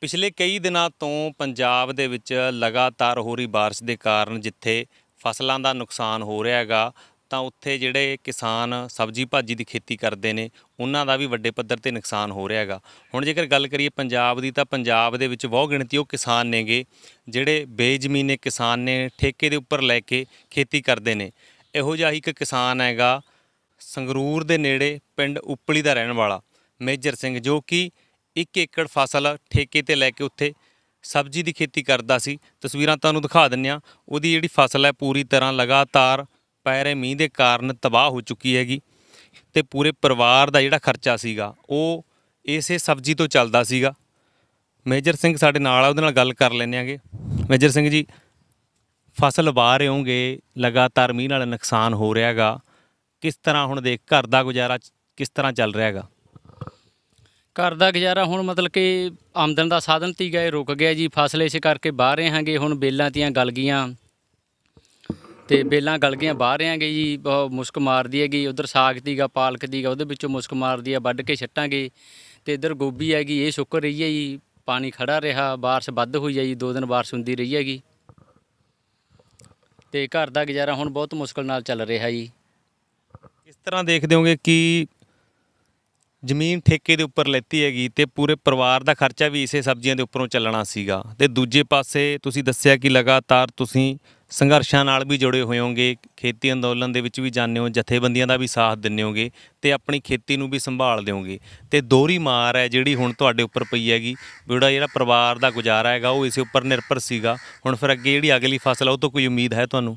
ਪਿਛਲੇ ਕਈ ਦਿਨਾਂ ਤੋਂ ਪੰਜਾਬ ਦੇ ਵਿੱਚ ਲਗਾਤਾਰ ਹੋ ਰਹੀ بارش ਦੇ ਕਾਰਨ ਜਿੱਥੇ ਫਸਲਾਂ ਦਾ ਨੁਕਸਾਨ ਹੋ ਰਿਹਾ ਹੈਗਾ ਤਾਂ ਉੱਥੇ ਜਿਹੜੇ ਕਿਸਾਨ ਸਬਜ਼ੀ ਭਾਜੀ ਦੀ ਖੇਤੀ ਕਰਦੇ ਨੇ ਉਹਨਾਂ ਦਾ ਵੀ ਵੱਡੇ ਪੱਧਰ ਤੇ ਨੁਕਸਾਨ ਹੋ ਰਿਹਾ ਹੈਗਾ ਹੁਣ ਜੇਕਰ ਗੱਲ ਕਰੀਏ ਪੰਜਾਬ ਦੀ ਤਾਂ ਪੰਜਾਬ ਦੇ ਵਿੱਚ ਬਹੁ ਗਿਣਤੀ ਉਹ ਕਿਸਾਨ ਨੇਗੇ ਜਿਹੜੇ ਬੇਜ਼ਮੀਨੇ ਕਿਸਾਨ ਨੇ ਠੇਕੇ ਦੇ ਉੱਪਰ ਲੈ ਕੇ ਖੇਤੀ ਕਰਦੇ ਨੇ ਇਹੋ ਜਿਹਾ ਇੱਕ ਕਿਸਾਨ ਹੈਗਾ ਸੰਗਰੂਰ ਦੇ ਨੇੜੇ ਪਿੰਡ ਉਪਲੀ ਦਾ ਰਹਿਣ ਵਾਲਾ ਮੇਜਰ ਸਿੰਘ ਜੋ ਕਿ ਇੱਕ ਏਕੜ ਫਸਲ ਠੇਕੇ ਤੇ ਲੈ ਕੇ ਉੱਥੇ ਸਬਜ਼ੀ ਦੀ ਖੇਤੀ ਕਰਦਾ ਸੀ ਤਸਵੀਰਾਂ ਤੁਹਾਨੂੰ ਦਿਖਾ ਦਿੰਨੇ ਆ ਉਹਦੀ ਜਿਹੜੀ ਫਸਲ ਹੈ ਪੂਰੀ ਤਰ੍ਹਾਂ ਲਗਾਤਾਰ ਪੈਰੇ ਮੀਂਹ ਦੇ ਕਾਰਨ ਤਬਾਹ ਹੋ ਚੁੱਕੀ ਹੈਗੀ ਤੇ ਪੂਰੇ ਪਰਿਵਾਰ ਦਾ ਜਿਹੜਾ ਖਰਚਾ ਸੀਗਾ ਉਹ ਇਸੇ ਸਬਜ਼ੀ ਤੋਂ ਚੱਲਦਾ ਸੀਗਾ ਮੇਜਰ ਸਿੰਘ ਸਾਡੇ ਨਾਲ ਆ ਉਹਦੇ ਨਾਲ ਗੱਲ ਕਰ ਲੈਣੇ ਆਗੇ ਮੇਜਰ ਸਿੰਘ ਜੀ ਫਸਲ ਵਾ ਰਹੇ ਹੋਗੇ ਲਗਾਤਾਰ ਮੀਂਹ ਨਾਲ ਨੁਕਸਾਨ ਹੋ ਰਿਹਾਗਾ ਕਿਸ ਤਰ੍ਹਾਂ ਹੁਣ ਦੇਖ ਘਰ ਦਾ ਗੁਜ਼ਾਰਾ ਕਿਸ ਤਰ੍ਹਾਂ ਚੱਲ ਰਿਹਾਗਾ ਘਰ ਦਾ ਗੁਜ਼ਾਰਾ ਹੁਣ ਮਤਲਬ ਕਿ ਆਮਦਨ ਦਾ ਸਾਧਨ ਤੀ ਗਏ ਰੁਕ ਗਿਆ ਜੀ ਫਸਲੇ ਇਸ ਕਰਕੇ ਬਾਹਰ ਹਾਂਗੇ ਹੁਣ ਬੇਲਾਂ ਤੀਆਂ ਗਲ ਗਈਆਂ ਤੇ ਬੇਲਾਂ ਗਲ ਗਈਆਂ ਬਾਹਰ ਹਾਂਗੇ ਜੀ ਬਹੁਤ ਮੁਸਕ ਮਾਰਦੀ ਹੈਗੀ ਉਧਰ ਸਾਗ ਤੀਗਾ ਪਾਲਕ ਦੀਗਾ ਉਹਦੇ ਵਿੱਚੋਂ ਮੁਸਕ ਮਾਰਦੀ ਆ ਵੱਢ ਕੇ ਛੱਟਾਂਗੇ ਤੇ ਇਧਰ ਗੋਭੀ ਹੈਗੀ ਇਹ ਸੁੱਕ ਰਹੀ ਹੈ ਜੀ ਪਾਣੀ ਖੜਾ ਰਿਹਾ ਬਾਰਿਸ਼ ਵੱਧ ਹੋਈ ਹੈ ਜੀ ਦੋ ਦਿਨ ਬਾਰਿਸ਼ ਹੁੰਦੀ ਰਹੀ ਹੈਗੀ ਤੇ ਘਰ ਦਾ ਗੁਜ਼ਾਰਾ ਹੁਣ ਬਹੁਤ ਮੁਸ਼ਕਲ ਨਾਲ ਚੱਲ ਰਿਹਾ ਜੀ ਇਸ ਤਰ੍ਹਾਂ ਦੇਖਦੇ ਹੋਗੇ ਕਿ ਜ਼ਮੀਨ ਠੇਕੇ ਦੇ ਉੱਪਰ ਲੈਤੀ ਹੈਗੀ ਤੇ ਪੂਰੇ ਪਰਿਵਾਰ ਦਾ ਖਰਚਾ ਵੀ ਇਸੇ ਸਬਜ਼ੀਆਂ ਦੇ ਉੱਪਰੋਂ ਚੱਲਣਾ ਸੀਗਾ ਤੇ ਦੂਜੇ ਪਾਸੇ ਤੁਸੀਂ ਦੱਸਿਆ ਕਿ ਲਗਾਤਾਰ ਤੁਸੀਂ ਸੰਘਰਸ਼ਾਂ ਨਾਲ ਵੀ ਜੁੜੇ ਹੋਏ ਹੋਗੇ ਖੇਤੀ ਅੰਦੋਲਨ ਦੇ ਵਿੱਚ ਵੀ ਜਾਣੇ ਹੋ ਜਥੇਬੰਦੀਆਂ ਦਾ ਵੀ ਸਾਥ ਦਿੰਦੇ ਹੋਗੇ ਤੇ ਆਪਣੀ ਖੇਤੀ ਨੂੰ ਵੀ ਸੰਭਾਲ ਦਿਓਗੇ ਤੇ ਦੋਰੀ ਮਾਰ ਹੈ ਜਿਹੜੀ ਹੁਣ ਤੁਹਾਡੇ ਉੱਪਰ ਪਈ ਹੈਗੀ ਜਿਹੜਾ ਜਿਹੜਾ ਪਰਿਵਾਰ ਦਾ ਗੁਜ਼ਾਰਾ ਹੈਗਾ ਉਹ ਇਸੇ ਉੱਪਰ ਨਿਰਭਰ ਸੀਗਾ ਹੁਣ ਫਿਰ ਅੱਗੇ ਜਿਹੜੀ ਅਗਲੀ ਫਸਲ ਆ ਉਹ ਤੋਂ ਕੋਈ ਉਮੀਦ ਹੈ ਤੁਹਾਨੂੰ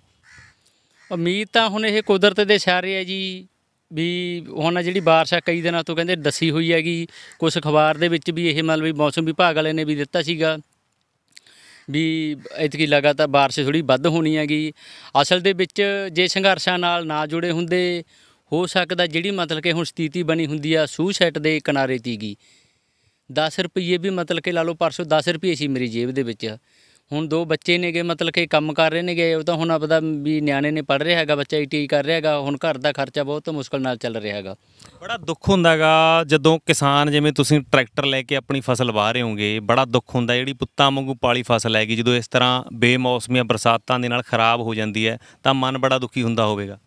ਉਮੀਦ ਤਾਂ ਹੁਣ ਇਹ ਕੁਦਰਤ ਦੇ ਇਸ਼ਾਰੇ ਹੈ ਜੀ ਵੀ ਹੁਣ ਜਿਹੜੀ ਬਾਰਿਸ਼ ਆ ਕਈ ਦਿਨਾਂ ਤੋਂ ਕਹਿੰਦੇ ਦੱਸੀ ਹੋਈ ਹੈਗੀ ਕੁਝ ਅਖਬਾਰ ਦੇ ਵਿੱਚ ਵੀ ਇਹ ਮਤਲਬ ਵੀ ਮੌਸਮ ਵਿਭਾਗ ਵਾਲੇ ਨੇ ਵੀ ਦਿੱਤਾ ਸੀਗਾ ਵੀ ਇਤਕੀ ਲਗਾਤਾਰ بارش ਥੋੜੀ ਵੱਧ ਹੋਣੀ ਹੈਗੀ ਅਸਲ ਦੇ ਵਿੱਚ ਜੇ ਸੰਘਰਸ਼ਾਂ ਨਾਲ ਨਾ ਜੁੜੇ ਹੁੰਦੇ ਹੋ ਸਕਦਾ ਜਿਹੜੀ ਮਤਲਬ ਕਿ ਹੁਣ ਸਥਿਤੀ ਬਣੀ ਹੁੰਦੀ ਆ ਸੈਟ ਦੇ ਕਿਨਾਰੇ ਤੀਗੀ 10 ਰੁਪਏ ਵੀ ਮਤਲਬ ਕਿ ਲਾ ਲਓ ਪਰਸੋਂ 10 ਰੁਪਏ ਸੀ ਮੇਰੀ ਜੇਬ ਦੇ ਵਿੱਚ ਹੁਣ ਦੋ ਬੱਚੇ ਨੇਗੇ ਮਤਲਬ ਕਿ ਕੰਮ ਕਰ ਰਹੇ ਨੇਗੇ ਉਹ ਤਾਂ ਹੁਣ ਆਪਦਾ ਵੀ ਨਿਆਣੇ ਨੇ ਪੜ ਰਿਹਾ ਹੈਗਾ ਬੱਚਾ ਆਈਟੀ ਕਰ ਰਿਹਾ ਹੈਗਾ ਹੁਣ ਘਰ ਦਾ ਖਰਚਾ ਬਹੁਤ ਮੁਸ਼ਕਲ ਨਾਲ ਚੱਲ ਰਿਹਾ ਹੈਗਾ ਬੜਾ ਦੁੱਖ ਹੁੰਦਾਗਾ ਜਦੋਂ ਕਿਸਾਨ ਜਿਵੇਂ ਤੁਸੀਂ ਟਰੈਕਟਰ ਲੈ ਕੇ ਆਪਣੀ ਫਸਲ ਵਾਹ ਰਹੇ ਹੋਗੇ ਬੜਾ ਦੁੱਖ ਹੁੰਦਾ ਜਿਹੜੀ ਪੁੱਤਾਂ ਵਾਂਗੂ ਪਾਲੀ ਫਸਲ ਹੈਗੀ ਜਦੋਂ ਇਸ ਤਰ੍ਹਾਂ ਬੇਮੌਸਮੀਆਂ ਬਰਸਾਤਾਂ ਦੇ ਨਾਲ ਖਰਾਬ ਹੋ ਜਾਂਦੀ ਹੈ ਤਾਂ ਮਨ ਬੜਾ ਦੁਖੀ ਹੁੰਦਾ ਹੋਵੇਗਾ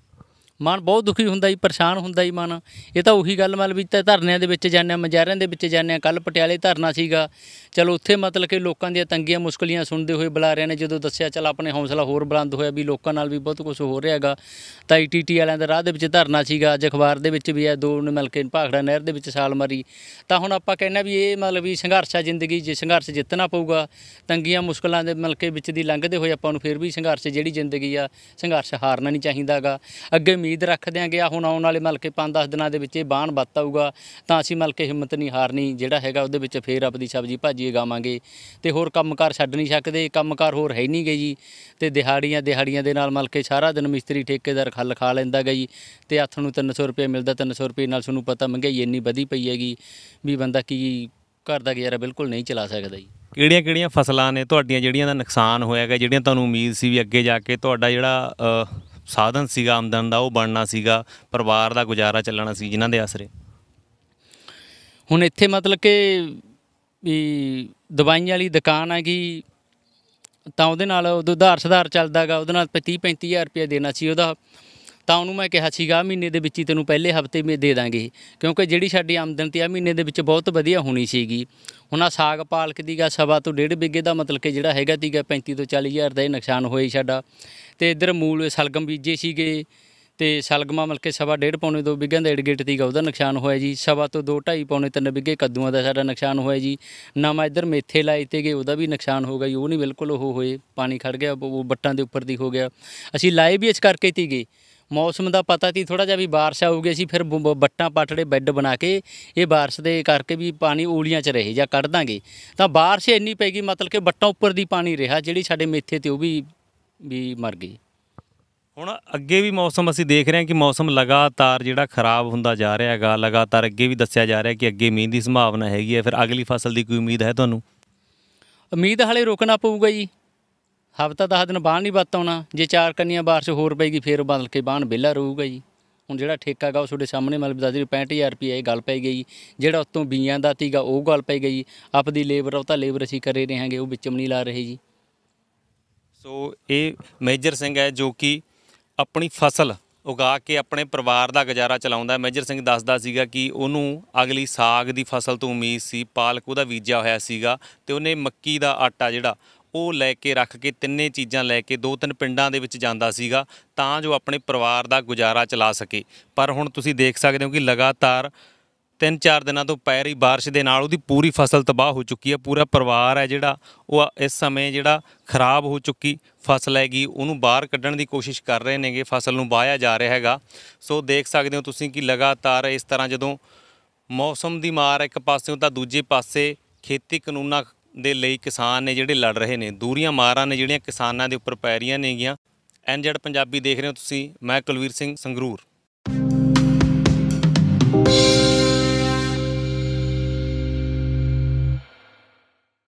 ਮਨ ਬਹੁਤ ਦੁਖੀ ਹੁੰਦਾ ਜੀ ਪਰੇਸ਼ਾਨ ਹੁੰਦਾ ਜੀ ਮਨ ਇਹ ਤਾਂ ਉਹੀ ਗੱਲ ਮਤਲਬ ਵੀ ਧਰਨਿਆਂ ਦੇ ਵਿੱਚ ਜਾਂਦੇ ਆ ਮਜਾਰਿਆਂ ਦੇ ਵਿੱਚ ਜਾਂਦੇ ਆ ਕੱਲ ਪਟਿਆਲੇ ਧਰਨਾ ਸੀਗਾ ਚਲੋ ਉੱਥੇ ਮਤਲਬ ਕਿ ਲੋਕਾਂ ਦੀਆਂ ਤੰਗੀਆਂ ਮੁਸ਼ਕਲੀਆਂ ਸੁਣਦੇ ਹੋਏ ਬੁਲਾਰਿਆਂ ਨੇ ਜਦੋਂ ਦੱਸਿਆ ਚਲ ਆਪਣੇ ਹੌਸਲਾ ਹੋਰ ਬੁਲੰਦ ਹੋਇਆ ਵੀ ਲੋਕਾਂ ਨਾਲ ਵੀ ਬਹੁਤ ਕੁਝ ਹੋ ਰਿਹਾ ਹੈਗਾ ਤਾਂ ਆਈਟੀਟੀ ਵਾਲਿਆਂ ਦਾ ਰਾਹ ਦੇ ਵਿੱਚ ਧਰਨਾ ਸੀਗਾ ਅੱਜ ਅਖਬਾਰ ਦੇ ਵਿੱਚ ਵੀ ਆ ਦੋ ਨੇ ਮਿਲ ਕੇ ਭਾਖੜਾ ਨਹਿਰ ਦੇ ਵਿੱਚ ਛਾਲ ਮਾਰੀ ਤਾਂ ਹੁਣ ਆਪਾਂ ਕਹਿੰਨਾ ਵੀ ਇਹ ਮਤਲਬ ਵੀ ਸੰਘਰਸ਼ਾ ਜ਼ਿੰਦਗੀ ਜੇ ਸੰਘਰਸ਼ ਜਿੱਤਣਾ ਪਊਗਾ ਤੰਗੀਆਂ ਮੁਸ਼ਕਲਾਂ ਦੇ ਮਿਲ ਕੇ ਵਿੱਚ ਦੀ ਲੰਘਦੇ ਹੋਏ ਆਪਾਂ ਨੂੰ ਫਿਰ ਵੀ ਸੰਘਰਸ਼ ਜਿਹੜੀ ਜ਼ਿੰਦਗੀ ਆ ਸੰਘਰਸ਼ ਹਾਰਨਾ ਨਹੀਂ ਚਾਹੀਦਾਗਾ ਅੱਗੇ ਉਮੀਦ ਰੱਖਦੇ ਆਂ ਕਿ ਆ ਹੁਣ ਆਉਣ ਵਾਲੇ ਮਲਕੇ 5-10 ਦਿਨਾਂ ਦੇ ਵਿੱਚ ਇਹ ਬਾਣ ਬੱਤ ਆਊਗਾ ਤਾਂ ਅਸੀਂ ਮਲਕੇ ਹਿੰਮਤ ਨਹੀਂ ਹਾਰਨੀ ਜਿਹੜਾ ਹੈਗਾ ਉਹਦੇ ਵਿੱਚ ਫੇਰ ਆਪਦੀ ਸਬਜ਼ੀ ਭਾਜੀ ਗਾਵਾਂਗੇ ਤੇ ਹੋਰ ਕੰਮਕਾਰ ਛੱਡ ਨਹੀਂ ਸਕਦੇ ਕੰਮਕਾਰ ਹੋਰ ਹੈ ਨਹੀਂ ਗਈ ਜੀ ਤੇ ਦਿਹਾੜੀਆਂ ਦਿਹਾੜੀਆਂ ਦੇ ਨਾਲ ਮਲਕੇ ਸਾਰਾ ਦਿਨ ਮਿਸਤਰੀ ਠੇਕੇਦਾਰ ਖੱਲ ਖਾ ਲੈਂਦਾ ਗਈ ਤੇ ਹੱਥ ਨੂੰ 300 ਰੁਪਏ ਮਿਲਦਾ 300 ਰੁਪਏ ਨਾਲ ਤੁਹਾਨੂੰ ਪਤਾ ਮੰਗਾਈ ਇੰਨੀ ਵਧੀ ਪਈ ਹੈਗੀ ਵੀ ਬੰਦਾ ਕੀ ਘਰ ਦਾ ਗਿਆਰਾ ਬਿਲਕੁਲ ਨਹੀਂ ਚਲਾ ਸਕਦਾ ਜੀ ਕਿਹੜੀਆਂ ਕਿਹੜੀਆਂ ਫਸਲਾਂ ਨੇ ਤੁਹਾਡੀਆਂ ਜਿਹੜੀਆਂ ਦਾ ਨੁਕਸਾਨ ਹੋਇਆਗਾ ਜਿਹੜੀਆਂ ਤੁਹਾਨੂੰ ਉਮੀਦ ਸੀ ਵੀ ਅੱਗੇ ਜਾ ਕੇ ਤੁਹਾਡਾ ਜਿਹੜਾ ਸਾਧਨ ਸੀਗਾ ਆਮਦਨ ਦਾ ਉਹ ਬਣਨਾ ਸੀਗਾ ਪਰਿਵਾਰ ਦਾ ਗੁਜ਼ਾਰਾ ਚੱਲਣਾ ਸੀ ਜਿਨ੍ਹਾਂ ਦੇ ਆਸਰੇ ਹੁਣ ਇੱਥੇ ਮਤਲਬ ਕਿ ਵੀ ਦਵਾਈਆਂ ਵਾਲੀ ਦੁਕਾਨ ਹੈਗੀ ਤਾਂ ਉਹਦੇ ਨਾਲ ਉਧਾਰ ਸੁਧਾਰ ਚੱਲਦਾਗਾ ਉਹਦੇ ਨਾਲ 30 35000 ਰੁਪਏ ਦੇਣਾ ਸੀ ਉਹਦਾ ਤਾਂ ਉਹਨੂੰ ਮੈਂ ਕਿਹਾ ਸੀਗਾ ਮਹੀਨੇ ਦੇ ਵਿੱਚ ਹੀ ਤੈਨੂੰ ਪਹਿਲੇ ਹਫਤੇ ਵਿੱਚ ਦੇ ਦਾਂਗੇ ਕਿਉਂਕਿ ਜਿਹੜੀ ਸਾਡੀ ਆਮਦਨ ਤੇ ਆ ਮਹੀਨੇ ਦੇ ਵਿੱਚ ਬਹੁਤ ਵਧੀਆ ਹੋਣੀ ਸੀਗੀ ਹੁਣ ਆ ਸਾਗ ਪਾਲਕ ਦੀਗਾ ਸਵਾ ਤੋਂ ਡੇਢ ਬਿੱਗੇ ਦਾ ਮਤਲਬ ਕਿ ਜਿਹੜਾ ਹੈਗਾ ਤੀਗਾ 35 ਤੋਂ 40 ਹਜ਼ਾਰ ਦਾ ਇਹ ਨੁਕਸਾਨ ਹੋਇਆ ਸਾਡਾ ਤੇ ਇਧਰ ਮੂਲ ਸਲਗਮ ਬੀਜੇ ਸੀਗੇ ਤੇ ਸਲਗਮਾ ਮਲਕੇ ਸਵਾ ਡੇਢ ਪੌਣੇ 2 ਬਿੱਗਿਆਂ ਦਾ ਏਡਗੇਟ ਤੀਗਾ ਉਹਦਾ ਨੁਕਸਾਨ ਹੋਇਆ ਜੀ ਸਵਾ ਤੋਂ 2 2.5 ਪੌਣੇ 3 ਬਿੱਗੇ ਕੱਦੂਆਂ ਦਾ ਸਾਡਾ ਨੁਕਸਾਨ ਹੋਇਆ ਜੀ ਨਵਾਂ ਇਧਰ ਮੇਥੇ ਲਾਏ ਤੇ ਗਏ ਉਹਦਾ ਵੀ ਨੁਕਸਾਨ ਹੋ ਗਿਆ ਜੀ ਉਹ ਨਹੀਂ ਬਿਲਕੁਲ ਉਹ ਹੋਏ ਪਾਣੀ ਖੜ ਗਿਆ ਉਹ ਬੱਟਾਂ ਦੇ ਉੱਪਰ ਦੀ ਹੋ ਗਿਆ ਅਸੀਂ ਲਾਏ ਵੀ ਇਸ ਕਰਕੇ ਤੀਗੇ ਮੌਸਮ ਦਾ ਪਤਾ ਸੀ ਥੋੜਾ ਜਿਹਾ ਵੀ ਬਾਰਿਸ਼ ਆਊਗੀ ਅਸੀਂ ਫਿਰ ਬ- ਬੱਟਾਂ ਪਾਟੜੇ ਬੈੱਡ ਬਣਾ ਕੇ ਇਹ ਬਾਰਿਸ਼ ਦੇ ਕਰਕੇ ਵੀ ਪਾਣੀ ਊਲੀਆਂ 'ਚ ਰਹੇ ਜਾਂ ਕੱਢ ਦਾਂਗੇ ਤਾਂ ਬਾਰਿਸ਼ ਇੰਨੀ ਪੈ ਗਈ ਮਤਲਬ ਕਿ ਬੱਟਾਂ ਉੱਪਰ ਦੀ ਪਾਣੀ ਰਿਹਾ ਜਿਹੜੀ ਸਾਡੇ ਮੇਥੇ ਤੇ ਉਹ ਵੀ ਵੀ ਮਰ ਗਈ ਹੁਣ ਅੱਗੇ ਵੀ ਮੌਸਮ ਅਸੀਂ ਦੇਖ ਰਹੇ ਹਾਂ ਕਿ ਮੌਸਮ ਲਗਾਤਾਰ ਜਿਹੜਾ ਖਰਾਬ ਹੁੰਦਾ ਜਾ ਰਿਹਾ ਹੈਗਾ ਲਗਾਤਾਰ ਅੱਗੇ ਵੀ ਦੱਸਿਆ ਜਾ ਰਿਹਾ ਕਿ ਅੱਗੇ ਮੀਂਹ ਦੀ ਸੰਭਾਵਨਾ ਹੈਗੀ ਹੈ ਫਿਰ ਅਗਲੀ ਫਸਲ ਦੀ ਕੋਈ ਉਮੀਦ ਹੈ ਤੁਹਾਨੂੰ ਉਮੀਦ ਹਲੇ ਰੁਕਣਾ ਪਊਗਾ ਜੀ ਹਫਤਾ 10 ਦਿਨ ਬਾਹਣ ਨਹੀਂ ਬੱਤ ਆਉਣਾ ਜੇ ਚਾਰ ਕੰਨੀਆਂ ਬਾਰਿਸ਼ ਹੋਰ ਗਈ ਫੇਰ ਬਦਲ ਕੇ ਬਾਣ ਵਿਹਲਾ ਰਹੂਗਾ ਜੀ ਹੁਣ ਜਿਹੜਾ ਠੇਕਾ ਗਾ ਉਹ ਤੁਹਾਡੇ ਸਾਹਮਣੇ ਮਤਲਬ ਦੱਸ ਦਿਓ 65000 ਰੁਪਏ ਇਹ ਗੱਲ ਪੈ ਗਈ ਜਿਹੜਾ ਉਸ ਤੋਂ ਬੀਆਂ ਦਾ ਤੀਗਾ ਉਹ ਗੱਲ ਪੈ ਗਈ ਆਪਦੀ ਲੇਬਰ ਉਹ ਤਾਂ ਲੇਬਰ ਅਸੀਂ ਕਰੇ ਰਹਾਂਗੇ ਉਹ ਵਿੱਚ ਨਹੀਂ ਲਾ ਰਹੇ ਜੀ ਸੋ ਇਹ ਮੇਜਰ ਸਿੰਘ ਹੈ ਜੋ ਕਿ ਆਪਣੀ ਫਸਲ ਉਗਾ ਕੇ ਆਪਣੇ ਪਰਿਵਾਰ ਦਾ ਗੁਜ਼ਾਰਾ ਚਲਾਉਂਦਾ ਮੇਜਰ ਸਿੰਘ ਦੱਸਦਾ ਸੀਗਾ ਕਿ ਉਹਨੂੰ ਅਗਲੀ ਸਾਗ ਦੀ ਫਸਲ ਤੋਂ ਉਮੀਦ ਸੀ ਪਾਲਕ ਉਹਦਾ ਬੀਜਿਆ ਹੋਇਆ ਸੀਗਾ ਤੇ ਉਹਨੇ ਮੱਕੀ ਦਾ ਆਟਾ ਜਿਹੜਾ ਉਹ ਲੈ ਕੇ ਰੱਖ ਕੇ ਤਿੰਨੇ ਚੀਜ਼ਾਂ ਲੈ ਕੇ ਦੋ ਤਿੰਨ ਪਿੰਡਾਂ ਦੇ ਵਿੱਚ ਜਾਂਦਾ ਸੀਗਾ ਤਾਂ ਜੋ ਆਪਣੇ ਪਰਿਵਾਰ ਦਾ ਗੁਜ਼ਾਰਾ ਚਲਾ ਸਕੇ ਪਰ ਹੁਣ ਤੁਸੀਂ ਦੇਖ ਸਕਦੇ ਹੋ ਕਿ ਲਗਾਤਾਰ ਤਿੰਨ ਚਾਰ ਦਿਨਾਂ ਤੋਂ ਪੈ ਰਹੀ بارش ਦੇ ਨਾਲ ਉਹਦੀ ਪੂਰੀ ਫਸਲ ਤਬਾਹ ਹੋ ਚੁੱਕੀ ਹੈ ਪੂਰਾ ਪਰਿਵਾਰ ਹੈ ਜਿਹੜਾ ਉਹ ਇਸ ਸਮੇਂ ਜਿਹੜਾ ਖਰਾਬ ਹੋ ਚੁੱਕੀ ਫਸਲ ਹੈਗੀ ਉਹਨੂੰ ਬਾਹਰ ਕੱਢਣ ਦੀ ਕੋਸ਼ਿਸ਼ ਕਰ ਰਹੇ ਨੇਗੇ ਫਸਲ ਨੂੰ ਵਾਇਆ ਜਾ ਰਿਹਾ ਹੈਗਾ ਸੋ ਦੇਖ ਸਕਦੇ ਹੋ ਤੁਸੀਂ ਕਿ ਲਗਾਤਾਰ ਇਸ ਤਰ੍ਹਾਂ ਜਦੋਂ ਮੌਸਮ ਦੀ ਮਾਰ ਇੱਕ ਤੋਂ ਤਾਂ ਦੂਜੇ ਪਾਸੇ ਖੇਤੀ ਕਾਨੂੰਨਾਂ ਦੇ ਲਈ ਕਿਸਾਨ ਨੇ ਜਿਹੜੇ ਲੜ ਰਹੇ ਨੇ ਦੂਰੀਆਂ ਮਾਰਾਂ ਨੇ ਜਿਹੜੀਆਂ ਕਿਸਾਨਾਂ ਦੇ ਉੱਪਰ ਪੈ ਰਹੀਆਂ ਨੇਗੀਆਂ ਐਨਜੈਡ ਪੰਜਾਬੀ ਦੇਖ ਰਹੇ ਹੋ ਤੁਸੀਂ ਮੈਂ ਕੁਲਵੀਰ ਸਿੰਘ ਸੰਗਰੂਰ